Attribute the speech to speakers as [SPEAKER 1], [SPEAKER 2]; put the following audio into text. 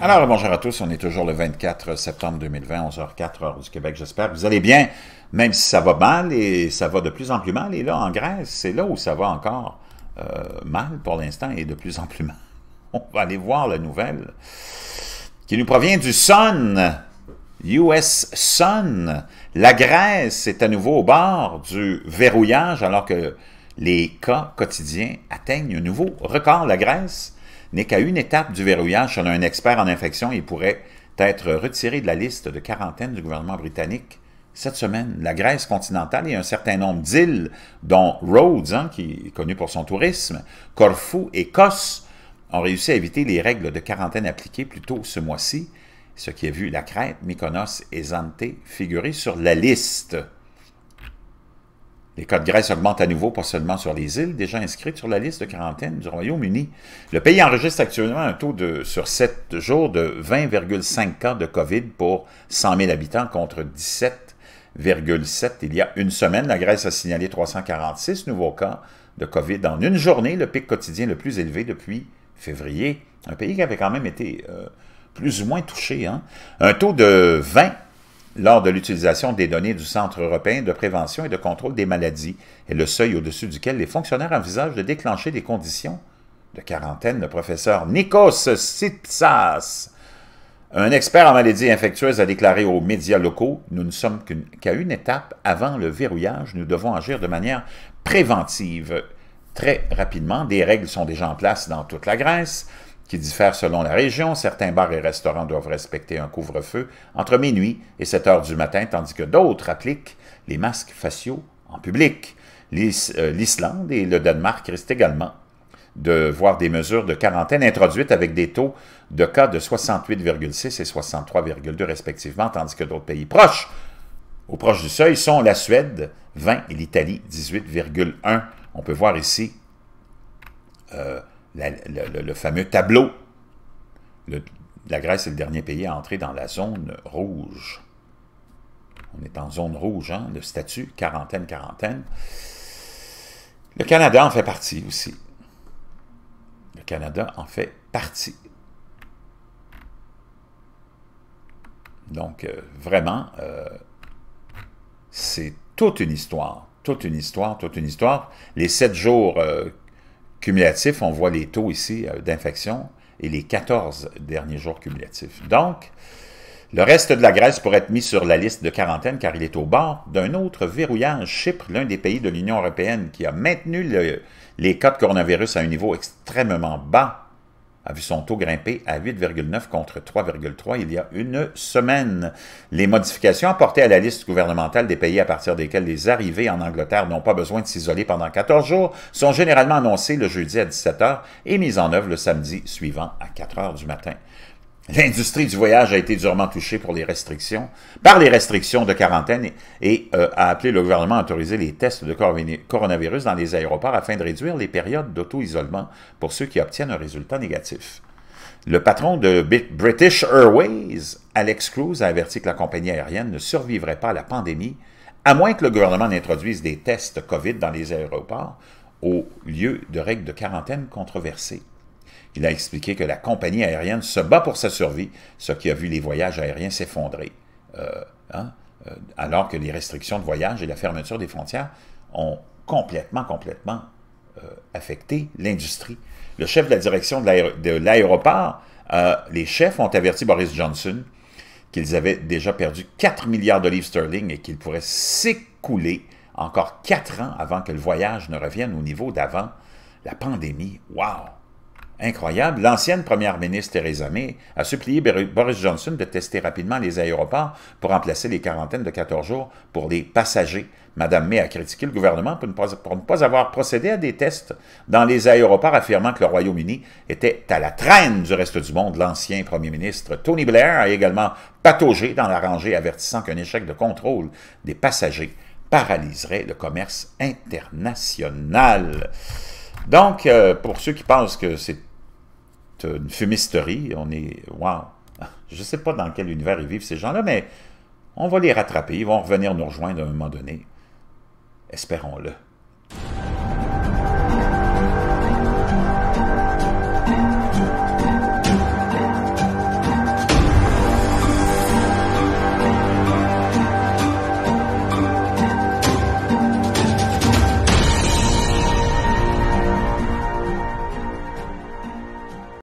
[SPEAKER 1] Alors, bonjour à tous. On est toujours le 24 septembre 2020, 11h04, heure du Québec. J'espère que vous allez bien, même si ça va mal et ça va de plus en plus mal. Et là, en Grèce, c'est là où ça va encore euh, mal pour l'instant et de plus en plus mal. On va aller voir la nouvelle qui nous provient du Sun, US Sun. La Grèce est à nouveau au bord du verrouillage alors que les cas quotidiens atteignent un nouveau record. La Grèce n'est qu'à une étape du verrouillage a un expert en infection et pourrait être retiré de la liste de quarantaine du gouvernement britannique cette semaine. La Grèce continentale et un certain nombre d'îles, dont Rhodes, hein, qui est connu pour son tourisme, Corfou et Kos, ont réussi à éviter les règles de quarantaine appliquées plus tôt ce mois-ci, ce qui a vu la Crète, Mykonos et Zante figurer sur la liste. Les cas de Grèce augmentent à nouveau, pas seulement sur les îles déjà inscrites sur la liste de quarantaine du Royaume-Uni. Le pays enregistre actuellement un taux de, sur 7 jours de 20,5 cas de COVID pour 100 000 habitants contre 17,7 il y a une semaine. La Grèce a signalé 346 nouveaux cas de COVID en une journée, le pic quotidien le plus élevé depuis février. Un pays qui avait quand même été euh, plus ou moins touché. Hein. Un taux de 20 lors de l'utilisation des données du Centre européen de prévention et de contrôle des maladies et le seuil au-dessus duquel les fonctionnaires envisagent de déclencher des conditions de quarantaine. Le professeur Nikos Sitsas, un expert en maladies infectieuses, a déclaré aux médias locaux « Nous ne sommes qu'à une étape avant le verrouillage. Nous devons agir de manière préventive. » Très rapidement, des règles sont déjà en place dans toute la Grèce qui diffèrent selon la région. Certains bars et restaurants doivent respecter un couvre-feu entre minuit et 7 heures du matin, tandis que d'autres appliquent les masques faciaux en public. Euh, L'Islande et le Danemark risquent également de voir des mesures de quarantaine introduites avec des taux de cas de 68,6 et 63,2 respectivement, tandis que d'autres pays proches au proche du seuil sont la Suède, 20, et l'Italie, 18,1. On peut voir ici euh, le, fameux tableau. la Grèce est le dernier pays à entrer dans la zone rouge. On est en zone rouge, hein, le statut, quarantaine, quarantaine. Le Canada en fait partie aussi. Le Canada en fait partie. Donc, euh, vraiment, euh, c'est toute une histoire, toute une histoire, toute une histoire. Les sept jours euh, cumulatif, on voit les taux ici euh, d'infection et les 14 derniers jours cumulatifs. Donc, le reste de la Grèce pourrait être mis sur la liste de quarantaine car il est au bord d'un autre verrouillage. Chypre, l'un des pays de l'Union européenne qui a maintenu les cas de coronavirus à un niveau extrêmement bas a vu son taux grimper à 8,9 contre 3,3 il y a une semaine. Les modifications apportées à la liste gouvernementale des pays à partir desquels les arrivées en Angleterre n'ont pas besoin de s'isoler pendant 14 jours sont généralement annoncées le jeudi à 17h et mises en œuvre le samedi suivant à 4h du matin. L'industrie du voyage a été durement touchée par les restrictions de quarantaine et, euh, a appelé le gouvernement à autoriser les tests de coronavirus dans les aéroports afin de réduire les périodes d'auto-isolement pour ceux qui obtiennent un résultat négatif. Le patron de British Airways, Alex Cruz, a averti que la compagnie aérienne ne survivrait pas à la pandémie, à moins que le gouvernement n'introduise des tests COVID dans les aéroports au lieu de règles de quarantaine controversées. Il a expliqué que la compagnie aérienne se bat pour sa survie, ce qui a vu les voyages aériens s'effondrer. Euh, hein, euh, alors que les restrictions de voyage et la fermeture des frontières ont complètement, complètement euh, affecté l'industrie. Le chef de la direction de l'aéroport, les chefs ont averti Boris Johnson qu'ils avaient déjà perdu 4 milliards de livres sterling et qu'ils pourraient s'écouler encore 4 ans avant que le voyage ne revienne au niveau d'avant la pandémie. waouh Incroyable, l'ancienne première ministre Theresa May a supplié Boris Johnson de tester rapidement les aéroports pour remplacer les quarantaines de 14 jours pour les passagers. Madame May a critiqué le gouvernement pour ne, pas, avoir procédé à des tests dans les aéroports, affirmant que le Royaume-Uni était à la traîne du reste du monde. L'ancien premier ministre Tony Blair a également pataugé dans la rangée, avertissant qu'un échec de contrôle des passagers paralyserait le commerce international. Donc, euh, pour ceux qui pensent que c'est une fumisterie. On est. Waouh! Je ne sais pas dans quel univers ils vivent, ces gens-là, mais on va les rattraper. Ils vont revenir nous rejoindre à un moment donné. Espérons-le.